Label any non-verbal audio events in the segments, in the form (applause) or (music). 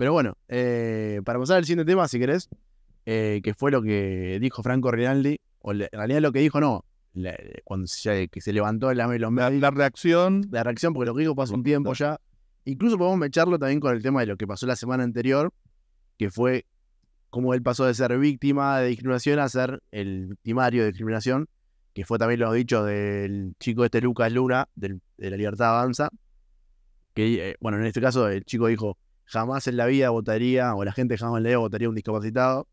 Pero bueno, eh, para pasar al siguiente tema, si querés, eh, que fue lo que dijo Franco Rinaldi, o en realidad lo que dijo no, cuando se, que se levantó la, la, la reacción. La reacción, porque lo que dijo pasó un tiempo ya. Incluso podemos echarlo también con el tema de lo que pasó la semana anterior, que fue cómo él pasó de ser víctima de discriminación a ser el victimario de discriminación, que fue también lo dicho del chico este Lucas Luna, de la Libertad Avanza, que, eh, bueno, en este caso el chico dijo, jamás en la vida votaría, o la gente jamás en la vida votaría un discapacitado.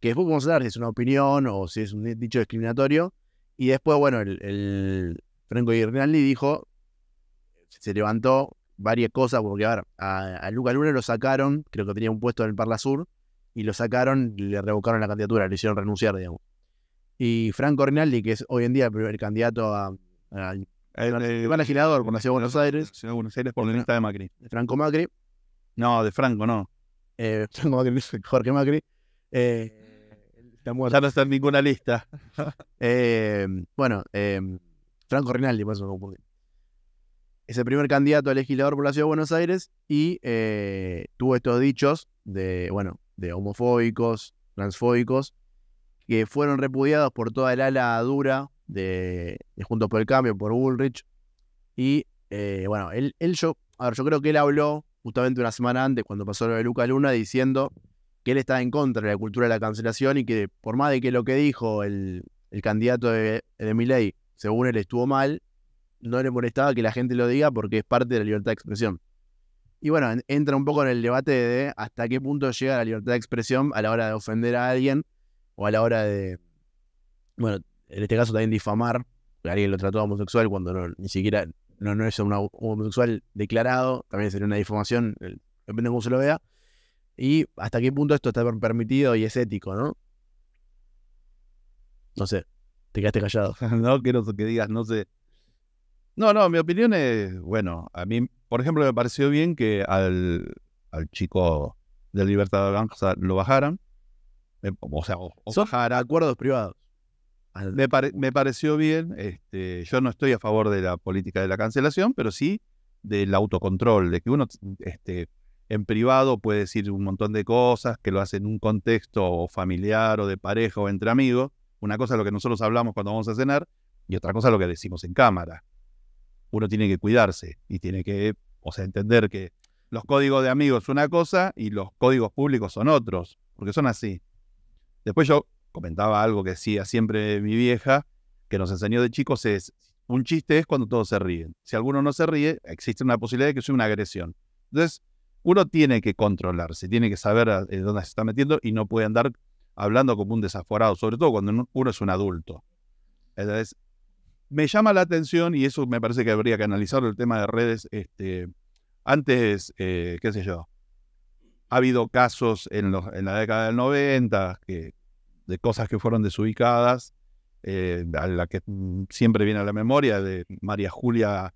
Que después podemos ver si es una opinión o si es un dicho discriminatorio. Y después, bueno, el, Franco Rinaldi dijo, se levantó varias cosas, porque a ver, a, Luca Luna lo sacaron, creo que tenía un puesto en el Parla Sur, y lo sacaron, le revocaron la candidatura, le hicieron renunciar, digamos. Y Franco Rinaldi, que es hoy en día el primer candidato a, a el, eh, el, de Buenos Aires. Buenos Aires por de Macri. Franco Macri. No, de Franco no. Eh, (laughs) Jorge Macri. Eh, ya no está en ninguna lista. (laughs) Eh, bueno, Franco Rinaldi, por eso Es el primer candidato a legislador por la Ciudad de Buenos Aires y tuvo estos dichos de, bueno, de homofóbicos, transfóbicos, que fueron repudiados por toda la ala dura de, Juntos por el Cambio, por Bullrich. Y bueno, él, él yo, a ver, yo creo que él habló justamente una semana antes, cuando pasó lo de Luca Luna, diciendo que él estaba en contra de la cultura de la cancelación y que por más de que lo que dijo el, candidato de, de según él, estuvo mal, no le molestaba que la gente lo diga porque es parte de la libertad de expresión. Y bueno, entra un poco en el debate de hasta qué punto llega la libertad de expresión a la hora de ofender a alguien o a la hora de, bueno, en este caso también difamar, alguien lo trató homosexual cuando ni siquiera no, no es un, homosexual declarado, también sería una difamación, depende de cómo se lo vea. Y hasta qué punto esto está permitido y es ético, ¿no? No sé, te quedaste callado. (laughs) no quiero que digas, no sé. No, no, mi opinión es, bueno, a mí, por ejemplo, me pareció bien que al, chico del Libertad de Libertad lo bajaran. Eh, o sea, o, o acuerdos privados. Me, pareció bien. Este, yo no estoy a favor de la política de la cancelación, pero sí del autocontrol, de que uno este, en privado puede decir un montón de cosas, que lo hace en un contexto familiar o de pareja o entre amigos. Una cosa es lo que nosotros hablamos cuando vamos a cenar y otra cosa es lo que decimos en cámara. Uno tiene que cuidarse y tiene que, o entender que los códigos de amigos son una cosa y los códigos públicos son otros, porque son así. Después yo comentaba algo que decía siempre mi vieja, que nos enseñó de chicos, es un chiste es cuando todos se ríen. Si alguno no se ríe, existe una posibilidad de que sea una agresión. Entonces, uno tiene que controlarse, tiene que saber dónde se está metiendo y no puede andar hablando como un desaforado, sobre todo cuando uno es un adulto. Entonces, me llama la atención y eso me parece que habría que analizar el tema de redes. Este, antes, eh, qué sé yo, ha habido casos en, los, en la década del 90 que de cosas que fueron desubicadas, eh, a la que mm, siempre viene a la memoria de María Julia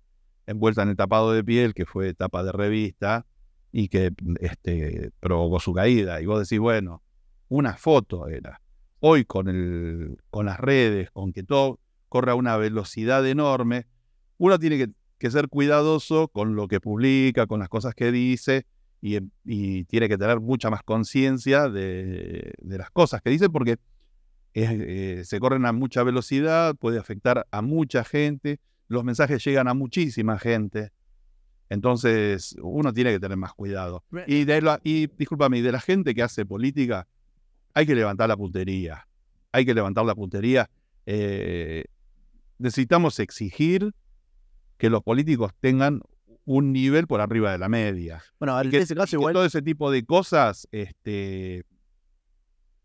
envuelta en el tapado de piel, que fue tapa de revista y que mm, este, provocó su caída. Y vos decís, bueno, una foto era. Hoy con, el, con las redes, con que todo corre a una velocidad enorme, uno tiene que ser cuidadoso con lo que publica, con las cosas que dice, y, tiene que tener mucha más conciencia de, las cosas que dice porque eh, se corren a mucha velocidad, puede afectar a mucha gente, los mensajes llegan a muchísima gente. Entonces, uno tiene que tener más cuidado. Y, eh de la, y discúlpame, de la gente que hace política, hay que levantar la puntería. Hay que levantar la puntería. Eh, necesitamos exigir que los políticos tengan un nivel por arriba de la media. Bueno, en ese caso Todo ese tipo de cosas este,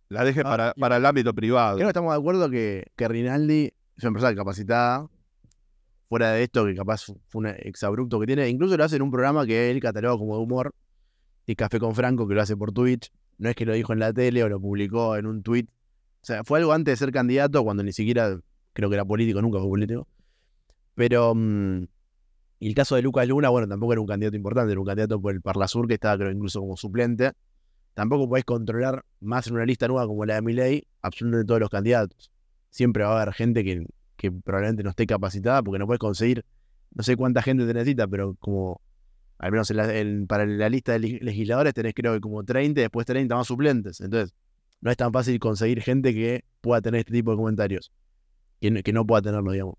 la deje ah, para, el ámbito privado. Creo que estamos de acuerdo que, que Rinaldi es una persona capacitada, fuera de esto que capaz fue un exabrupto que tiene. Incluso lo hace en un programa que él catalogó como de humor, y Café con Franco, que lo hace por Twitch. No es que lo dijo en la tele o lo publicó en un tweet. O sea, fue algo antes de ser candidato, cuando ni siquiera creo que era político, nunca fue político. Pero... Mm, y el caso de Lucas Luna, bueno, tampoco era un candidato importante, era un candidato por el Parlasur que estaba, creo, incluso como suplente. Tampoco podés controlar más en una lista nueva como la de Miley, absolutamente todos los candidatos. Siempre va a haber gente que, probablemente no esté capacitada porque no puedes conseguir, no sé cuánta gente te necesita, pero como, al menos para la lista de legisladores tenés creo que como 30 después 30 más suplentes. Entonces, no es tan fácil conseguir gente que pueda tener este tipo de comentarios, que, que no pueda tenerlo, digamos.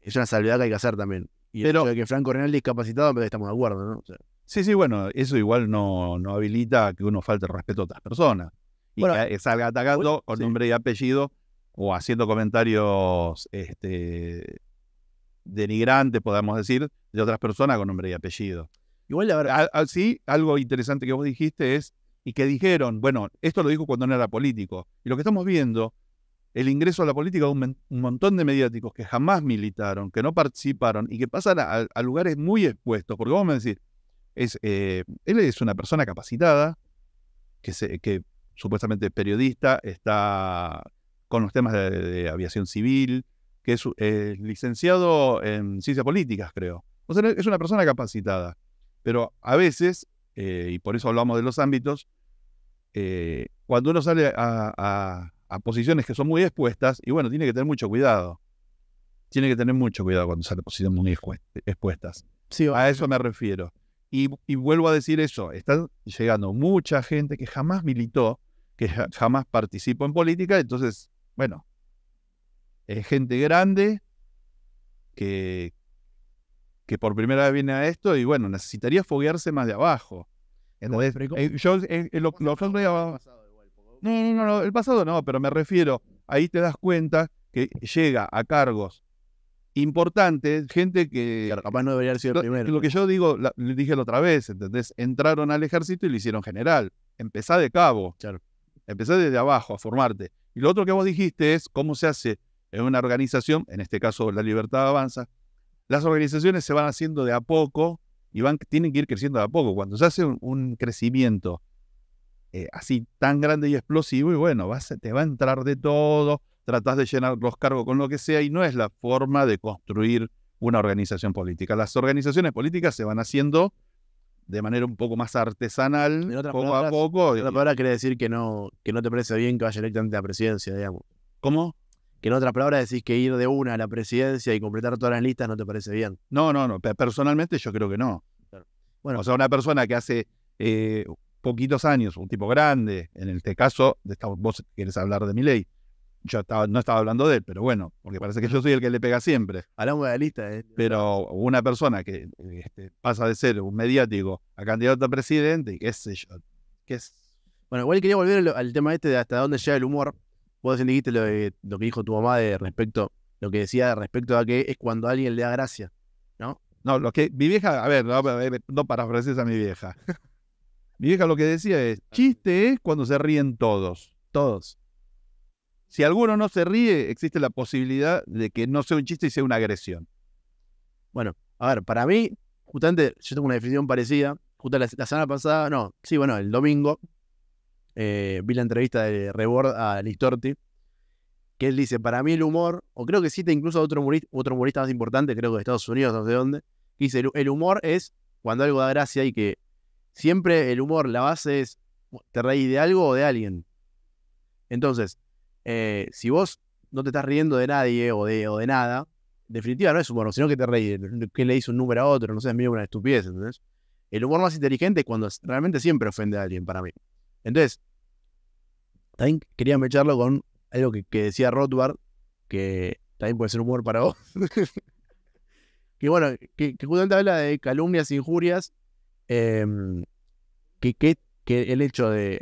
Es una salvedad que hay que hacer también y pero, que Franco Renaldi es capacitado, pero estamos de acuerdo, ¿no? sí, sí, bueno, eso igual no, no habilita que uno falte el respeto a otras personas. Y que salga atacando con nombre y apellido o haciendo comentarios este, denigrantes, podamos decir, de otras personas con nombre y apellido. Igual la verdad. Sí, algo interesante que vos dijiste es, y que dijeron, bueno, esto lo dijo cuando no era político. Y lo que estamos viendo el ingreso a la política de un, montón de mediáticos que jamás militaron, que no participaron y que pasan a, lugares muy expuestos. Porque vamos a decir es, eh, él es una persona capacitada, que, que supuestamente es periodista, está con los temas de, aviación civil, que es licenciado en ciencias políticas, creo. O sea, es una persona capacitada. Pero a veces, eh, y por eso hablamos de los ámbitos, eh, cuando uno sale a a posiciones que son muy expuestas y bueno, tiene que tener mucho cuidado. Tiene que tener mucho cuidado cuando sale posiciones muy expuestas. Sí, a eso me refiero. Y, vuelvo a decir eso, están llegando mucha gente que jamás militó, que jamás participó en política, entonces, bueno, es gente grande que, que por primera vez viene a esto y bueno, necesitaría foguearse más de abajo. Entonces, eh, eh, eh, que yo no, no, no, el pasado no, pero me refiero, ahí te das cuenta que llega a cargos importantes, gente que... Claro, capaz no debería ser sido lo, primero. Lo que yo digo, le dije la otra vez, ¿entendés? Entraron al ejército y lo hicieron general. Empezá de cabo. Claro. Empezá desde abajo a formarte. Y lo otro que vos dijiste es cómo se hace en una organización, en este caso La Libertad Avanza, las organizaciones se van haciendo de a poco y van, tienen que ir creciendo de a poco. Cuando se hace un crecimiento eh, así tan grande y explosivo y bueno, te va a entrar de todo, tratás de llenar los cargos con lo que sea y no es la forma de construir una organización política. Las organizaciones políticas se van haciendo de manera un poco más artesanal, poco a poco. En otra palabra quiere decir que no, que no te parece bien que vaya directamente a la presidencia, digamos. ¿Cómo? Que en otra palabra decís que ir de una a la presidencia y completar todas las listas no te parece bien. No, no, no. Personalmente yo creo que no. Bueno, o sea, una persona que hace eh, poquitos años, un tipo grande, en este caso, de vos quieres hablar de mi ley. Yo estaba, no estaba hablando de él, pero bueno, porque parece que yo soy el que le pega siempre. Hablamos de la lista. ¿eh? Pero una persona que este, pasa de ser un mediático a candidato a presidente, qué sé yo, qué es... Bueno, igual quería volver al tema este de hasta dónde llega el humor. Vos dijiste lo, de, lo que dijo tu mamá de respecto, lo que decía respecto a que es cuando alguien le da gracia, ¿no? No, lo que mi vieja, a ver, no, eh, no parafrases a mi vieja. Mi vieja lo que decía es, chiste es cuando se ríen todos, todos. Si alguno no se ríe, existe la posibilidad de que no sea un chiste y sea una agresión. Bueno, a ver, para mí, justamente, yo tengo una definición parecida. Justo la, semana pasada, no, sí, bueno, el domingo, eh, vi la entrevista de Rebord a Listorti, que él dice, para mí el humor, o creo que existe incluso otro humorista, otro humorista más importante, creo que de Estados Unidos, no sé dónde, que dice, el, el humor es cuando algo da gracia y que Siempre el humor, la base es, ¿te reí de algo o de alguien? Entonces, eh, si vos no te estás riendo de nadie o de, o de nada, definitiva no es humor, sino que te reís, que le hizo un número a otro, no sé, es medio una estupidez, ¿entendés? El humor más inteligente es cuando realmente siempre ofende a alguien para mí. Entonces, también quería mecharlo con algo que, decía Rothbard, que también puede ser humor para vos. (laughs) que bueno, que, justamente habla de calumnias injurias Em, que, que, el hecho de,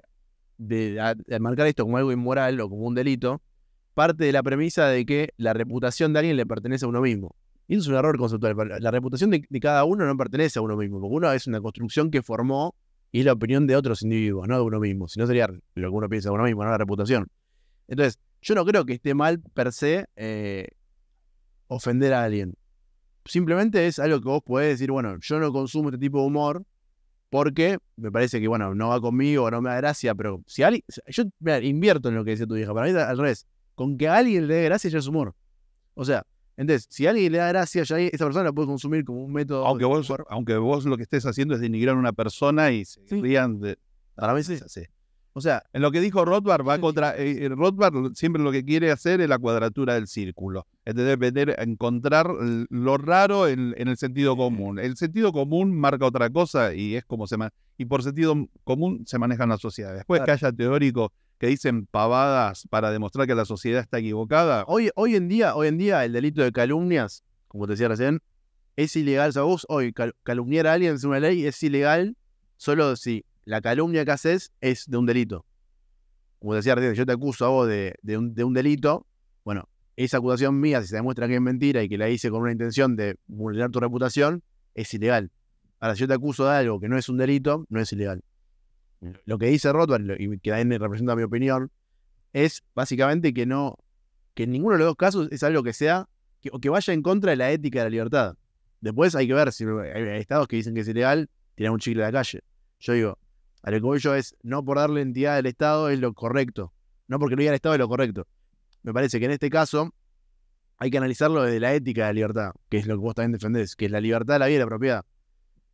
de, marcar esto como algo inmoral o como un delito, parte de la premisa de que la reputación de alguien le pertenece a uno mismo. Y eso es un error conceptual. La reputación de, cada uno no pertenece a uno mismo, porque uno es una construcción que formó y es la opinión de otros individuos, no de uno mismo. Si no sería lo que uno piensa de uno mismo, no la reputación. Entonces, yo no creo que esté mal per se eh, ofender a alguien. Simplemente es algo que vos podés decir, bueno, yo no consumo este tipo de humor, porque me parece que, bueno, no va conmigo, no me da gracia, pero si alguien, yo invierto en lo que dice tu hija para mí al revés, con que a alguien le dé gracia ya es humor. O sea, entonces, si alguien le da gracia, ya esa persona la puede consumir como un método. Aunque vos, aunque vos lo que estés haciendo es denigrar a una persona y se rían de... A veces, ah, sí. O sea, en lo que dijo Rothbard, va eh, eh, Rothbard siempre lo que quiere hacer es la cuadratura del círculo. Es encontrar lo raro en, el sentido común. El sentido común marca otra cosa y es como se Y por sentido común se manejan las sociedades. Después que haya teóricos que dicen pavadas para demostrar que la sociedad está equivocada. Hoy, hoy, en, día, hoy en día, el delito de calumnias, como te decía recién, es ilegal. O hoy calumniar a alguien en una ley es ilegal solo si la calumnia que haces es de un delito. Como decía recién, yo te acuso a vos de, un, delito, bueno, esa acusación mía, si se demuestra que es mentira y que la hice con una intención de vulnerar tu reputación, es ilegal. Ahora, si yo te acuso de algo que no es un delito, no es ilegal. Lo que dice Rothbard, y que también representa mi opinión, es básicamente que no, que en ninguno de los dos casos es algo que sea, o que vaya en contra de la ética de la libertad. Después hay que ver si hay estados que dicen que es ilegal tirar un chicle a la calle. Yo digo, a lo que yo es, no por darle entidad al Estado es lo correcto. No porque lo diga el Estado es lo correcto. Me parece que en este caso hay que analizarlo desde la ética de la libertad, que es lo que vos también defendés, que es la libertad la vida y la propiedad.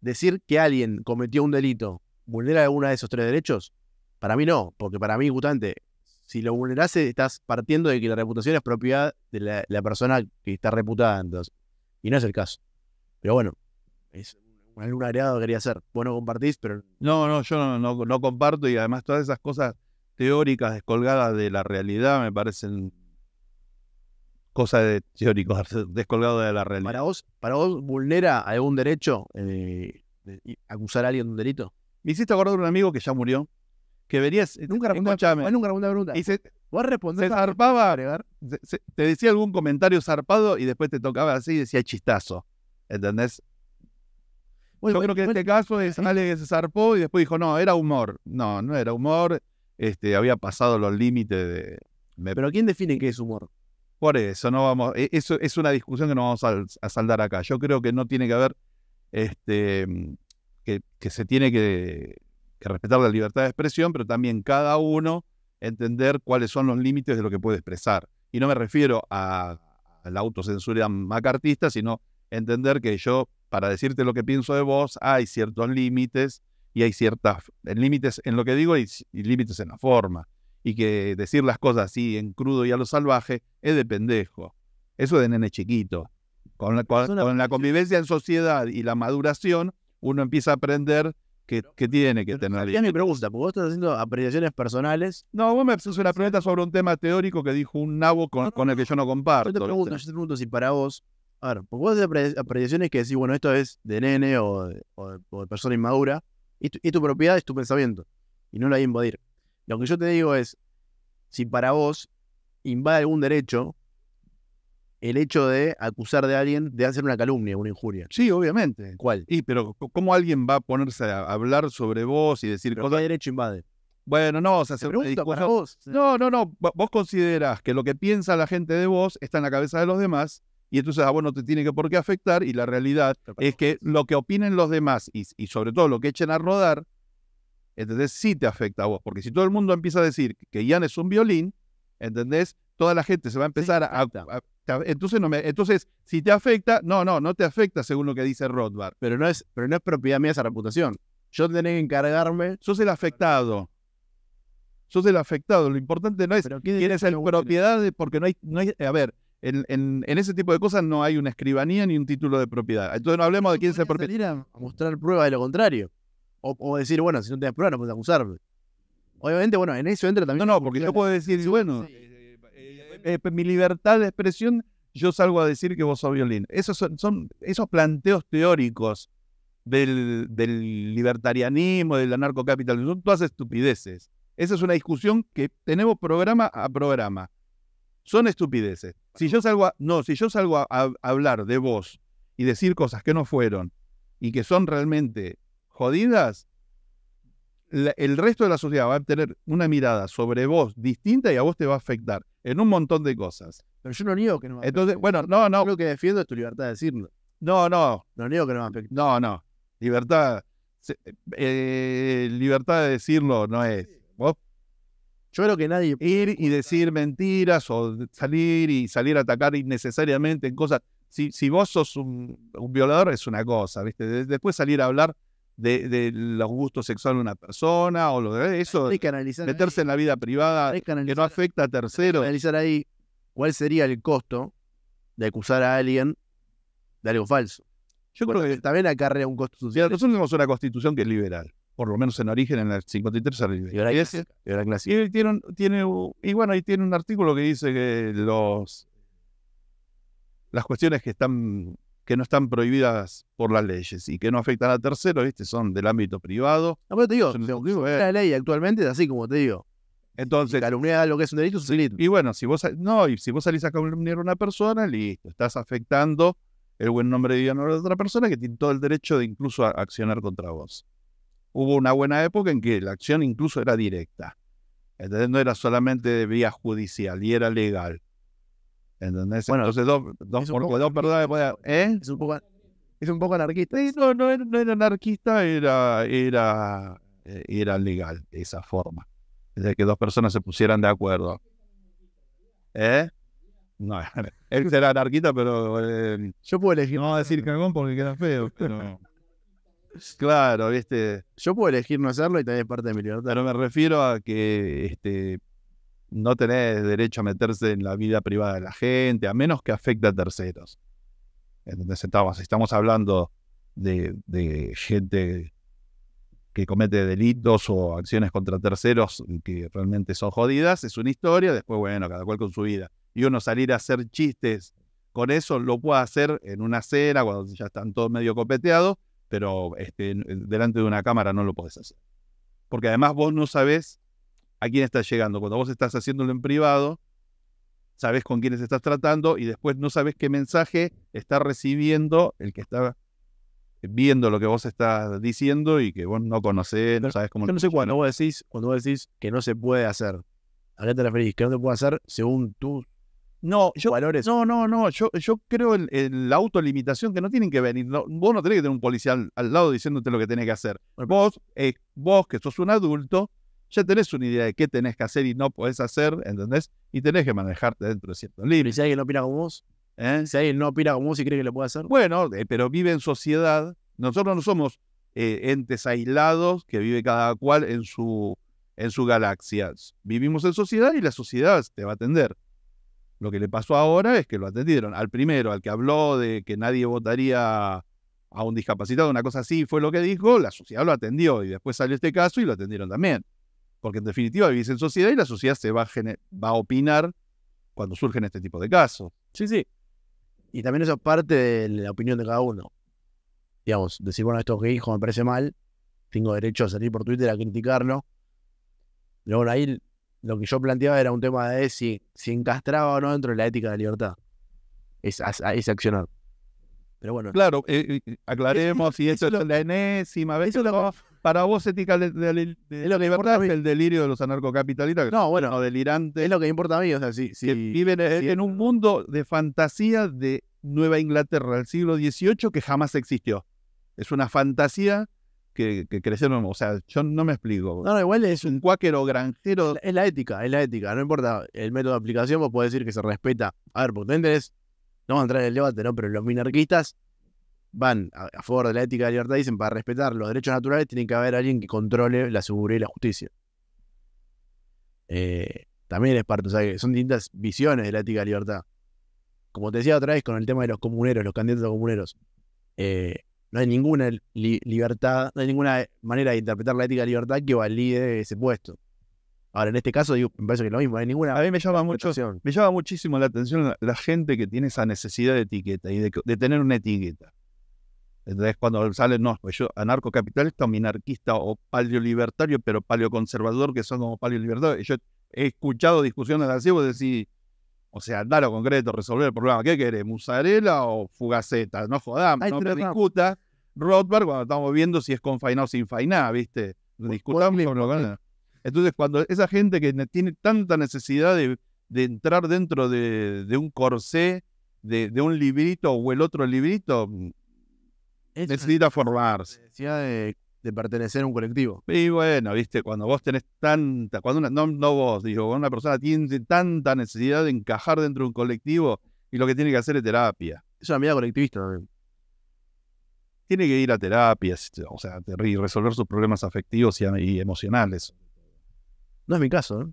Decir que alguien cometió un delito, vulnera alguno de esos tres derechos, para mí no, porque para mí, justamente, si lo vulnerase, estás partiendo de que la reputación es propiedad de la, persona que está reputada, Y no es el caso. Pero bueno, es algún agregado quería ser bueno no compartís, pero... No, no, yo no, no, comparto y además todas esas cosas teóricas descolgadas de la realidad me parecen cosas de (laughs) descolgadas de la realidad. ¿Para vos, vulnera algún derecho eh, acusar a alguien de un delito? Me hiciste acordar de un amigo que ya murió, que venías... Eh, nunca me Nunca una pregunta. Y se, vos se zarpaba, te decía algún comentario zarpado y después te tocaba así y decía chistazo. ¿Entendés? Yo creo que en este caso es que se zarpó y después dijo, no, era humor. No, no era humor. Este, había pasado los límites de. Pero ¿quién define qué es humor? Por eso, no vamos. E, eso es una discusión que no vamos a, saldar acá. Yo creo que no tiene que haber. Este, que, se tiene que, respetar la libertad de expresión, pero también cada uno entender cuáles son los límites de lo que puede expresar. Y no me refiero a, a la autocensura macartista, sino entender que yo para decirte lo que pienso de vos, hay ciertos límites y hay ciertas límites en lo que digo y, límites en la forma. Y que decir las cosas así en crudo y a lo salvaje es de pendejo. Eso es de nene chiquito. Con la, convivencia en sociedad y la maduración, uno empieza a aprender que, tiene que tener. Ya me pregunta, porque vos estás haciendo apreciaciones personales. No, vos me haces una pregunta sobre un tema teórico que dijo un nabo con, el que yo no comparto. te yo te pregunto si para vos a ver, porque vos haces apreciaciones que decís, bueno, esto es de nene o de, persona inmadura, y tu, propiedad es tu pensamiento, y no la hay que invadir. Lo que yo te digo es, si para vos invade algún derecho, el hecho de acusar de alguien de hacer una calumnia, una injuria. Sí, obviamente. ¿Cuál? Y, pero ¿cómo alguien va a ponerse a hablar sobre vos y decir que ¿Qué derecho invade? Bueno, no, o sea, se pregunta para vos. No, no, no. Vos considerás que lo que piensa la gente de vos está en la cabeza de los demás y entonces a ah, vos no te tiene que por qué afectar y la realidad es que lo que opinen los demás y, sobre todo lo que echen a rodar, ¿entendés? Sí te afecta a vos, porque si todo el mundo empieza a decir que Ian es un violín, ¿entendés? Toda la gente se va a empezar a, entonces, no me, entonces, si te afecta, no, no, no te afecta según lo que dice Rothbard. Pero no es, pero no es propiedad mía esa reputación. Yo tenía que encargarme. Sos el afectado. Sos el afectado. Lo importante no es quién es el propiedad, porque no hay, no hay, a ver, en, ese tipo de cosas no hay una escribanía ni un título de propiedad. Entonces no hablemos de quién se propiedad. a mostrar pruebas de lo contrario. O, decir, bueno, si no tienes pruebas no puedes acusarlo. Obviamente, bueno, en eso entra también. No, no, porque yo puedo decir, bueno, eh, eh, eh, mi libertad de expresión, yo salgo a decir que vos sos violín. Esos son, esos planteos teóricos del, libertarianismo, del anarcocapitalismo, son todas estupideces. Esa es una discusión que tenemos programa a programa. Son estupideces. Si yo salgo a, no, si yo salgo a, hablar de vos y decir cosas que no fueron y que son realmente jodidas, el resto de la sociedad va a tener una mirada sobre vos distinta y a vos te va a afectar en un montón de cosas. Pero yo no niego que no me Entonces, bueno, no, no. lo que defiendo es tu libertad de decirlo. No, no. No niego que no me afecte. No, no. Libertad. Eh, libertad de decirlo no es. Vos yo creo que nadie ir y decir mentiras o salir y salir a atacar innecesariamente en cosas. Si, vos sos un, violador es una cosa, ¿viste? después salir a hablar de, los gustos sexuales de una persona o lo de eso, meterse en la vida privada que, no afecta a terceros. analizar ahí cuál sería el costo de acusar a alguien de algo falso. Yo creo que también acarrea un costo social. Nosotros tenemos una constitución que es liberal por lo menos en origen, en el 53 Y y y bueno, ahí tiene un artículo que dice que los las cuestiones que están que no están prohibidas por las leyes y que no afectan a terceros, ¿viste? son del ámbito privado. No, te digo, la ley actualmente es así como te digo. Entonces, calumniar lo que es un delito es un delito. Y bueno, si vos no, si vos salís a calumniar a una persona, listo, estás afectando el buen nombre de honor de otra persona que tiene todo el derecho de incluso accionar contra vos hubo una buena época en que la acción incluso era directa. entonces No era solamente de vía judicial y era legal. ¿Entendés? Bueno, entonces dos, dos, Es un poco, anarquista. no, no era, anarquista, era, era, eh, era legal esa forma. Desde que dos personas se pusieran de acuerdo. ¿Eh? No, (laughs) él era anarquista, pero. Eh, Yo puedo elegir. No voy a decir cagón porque queda feo, pero. Claro, viste. Yo puedo elegir no hacerlo y también es parte de mi libertad. Pero me refiero a que este, no tenés derecho a meterse en la vida privada de la gente, a menos que afecte a terceros. Entonces estamos, estamos hablando de, de gente que comete delitos o acciones contra terceros que realmente son jodidas, es una historia, después bueno, cada cual con su vida. Y uno salir a hacer chistes con eso lo puede hacer en una cena, cuando ya están todos medio copeteados, pero este, delante de una cámara no lo podés hacer. Porque además vos no sabés a quién estás llegando. Cuando vos estás haciéndolo en privado, sabés con quiénes estás tratando y después no sabés qué mensaje está recibiendo el que está viendo lo que vos estás diciendo y que vos no conocés, no sabes cómo... Yo no sé cuándo vos decís, cuando vos decís que no se puede hacer, ¿a qué te referís? Que no se puede hacer según tú... No, yo, No, no, no. Yo, yo creo en, la autolimitación que no tienen que venir. vos no tenés que tener un policía al, lado diciéndote lo que tenés que hacer. Vos, eh, vos que sos un adulto, ya tenés una idea de qué tenés que hacer y no podés hacer, ¿entendés? Y tenés que manejarte dentro de ciertos libros ¿Y si alguien no opina como vos? ¿Eh? Si alguien no opina como vos y cree que lo puede hacer. Bueno, eh, pero vive en sociedad. Nosotros no somos entes aislados que vive cada cual en su, en su galaxia. Vivimos en sociedad y la sociedad te va a atender. Lo que le pasó ahora es que lo atendieron. Al primero, al que habló de que nadie votaría a un discapacitado, una cosa así, fue lo que dijo, la sociedad lo atendió y después salió este caso y lo atendieron también. Porque en definitiva vivís en sociedad y la sociedad se va a, opinar cuando surgen este tipo de casos. Sí, sí. Y también eso es parte de la opinión de cada uno. Digamos, decir, bueno, esto que dijo me parece mal, tengo derecho a salir por Twitter a criticarlo. luego ahí lo que yo planteaba era un tema de si, si encastraba o no dentro de la ética de la libertad. Es, accionar. Pero bueno. Claro, eh, eh, eh, aclaremos si eso, es la enésima vez. para vos, ética de, de, es lo el delirio de los anarcocapitalistas. No, bueno, delirante. Es lo que importa a mí. O sea, si, viven en un mundo de fantasía de Nueva Inglaterra del siglo XVIII que jamás existió. Es una fantasía que, crecieron. O sea, yo no me explico. No, no, igual es un cuáquero granjero. Es la ética, es la ética. No importa el método de aplicación, vos podés decir que se respeta. A ver, porque entendés, no vamos a entrar en el debate, ¿no? Pero los minarquistas van a, favor de la ética de libertad dicen para respetar los derechos naturales tiene que haber alguien que controle la seguridad y la justicia. Eh, también es parte, o sea, que son distintas visiones de la ética de libertad. Como te decía otra vez con el tema de los comuneros, los candidatos a comuneros. Eh, no hay ninguna libertad, no hay ninguna manera de interpretar la ética de libertad que valide ese puesto. Ahora, en este caso, me parece que es lo mismo, no hay ninguna. A mí me llama, mucho, me llama muchísimo la atención la, gente que tiene esa necesidad de etiqueta y de, tener una etiqueta. Entonces, cuando sale, no, pues yo, anarcocapitalista o minarquista o paleolibertario, pero paleoconservador, que son como paleolibertarios. Yo he escuchado discusiones así, vos decís, o sea, dar lo concreto, resolver el problema. ¿Qué querés? ¿Musarela o fugaceta? No jodamos, no me discuta. Rothbard, cuando estamos viendo si es con fainá o sin fainá, ¿viste? Discutamos con lo Entonces, cuando esa gente que tiene tanta necesidad de, entrar dentro de, un corsé, de, un librito o el otro librito, necesita formarse. Necesidad de de pertenecer a un colectivo. Y bueno, viste, cuando vos tenés tanta, cuando una, no, vos, digo, cuando una persona tiene tanta necesidad de encajar dentro de un colectivo y lo que tiene que hacer es terapia. Es una medida colectivista Tiene que ir a terapias, o sea, y resolver sus problemas afectivos y, emocionales. No es mi caso, ¿eh?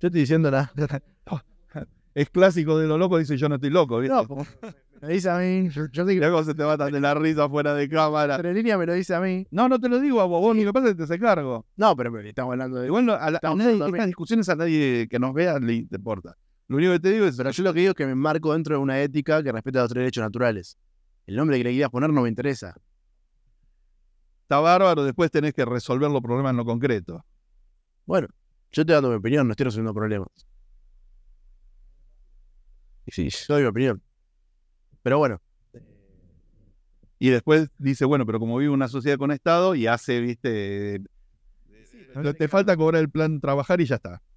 Yo estoy diciendo la. (laughs) es clásico de lo loco, dice yo no estoy loco. ¿viste? No, me dice a mí. Yo, digo, Luego se te matan de la risa fuera de cámara. Pero en línea me lo dice a mí. No, no te lo digo a vos, ni lo pasa te se cargo. No, pero, estamos hablando de. Igual a, estas discusiones a nadie que nos vea le importa. Lo único que te digo es. Pero yo lo que digo es que me marco dentro de una ética que respeta los derechos naturales. El nombre que le quieras poner no me interesa. Está bárbaro, después tenés que resolver los problemas en lo concreto. Bueno, yo te dando mi opinión, no estoy resolviendo problemas. Sí, doy mi opinión. Pero bueno. Y después dice, bueno, pero como vive una sociedad con Estado y hace, viste, te falta cobrar el plan trabajar y ya está.